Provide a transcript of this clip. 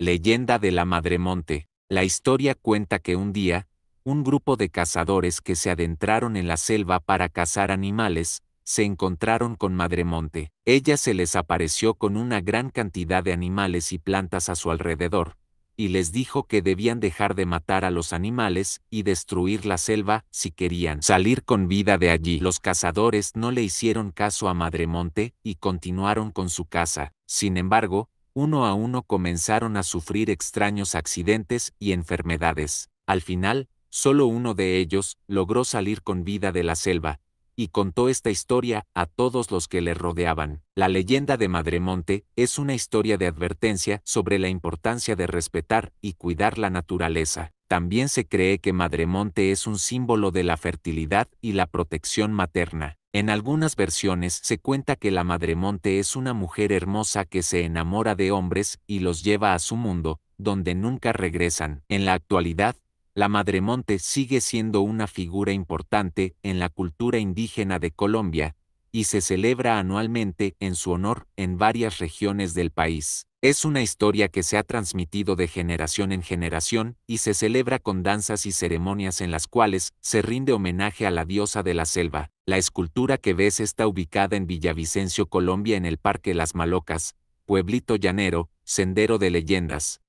Leyenda de la Madremonte. La historia cuenta que un día, un grupo de cazadores que se adentraron en la selva para cazar animales, se encontraron con Madremonte. Ella se les apareció con una gran cantidad de animales y plantas a su alrededor, y les dijo que debían dejar de matar a los animales y destruir la selva si querían salir con vida de allí. Los cazadores no le hicieron caso a Madremonte y continuaron con su caza. Sin embargo, uno a uno comenzaron a sufrir extraños accidentes y enfermedades. Al final, solo uno de ellos logró salir con vida de la selva, y contó esta historia a todos los que le rodeaban. La leyenda de Madremonte es una historia de advertencia sobre la importancia de respetar y cuidar la naturaleza. También se cree que Madremonte es un símbolo de la fertilidad y la protección materna. En algunas versiones se cuenta que la Madremonte es una mujer hermosa que se enamora de hombres y los lleva a su mundo, donde nunca regresan. En la actualidad, la Madremonte sigue siendo una figura importante en la cultura indígena de Colombia, y se celebra anualmente en su honor en varias regiones del país. Es una historia que se ha transmitido de generación en generación y se celebra con danzas y ceremonias en las cuales se rinde homenaje a la diosa de la selva. La escultura que ves está ubicada en Villavicencio, Colombia, en el Parque Las Malocas, pueblito llanero, sendero de leyendas.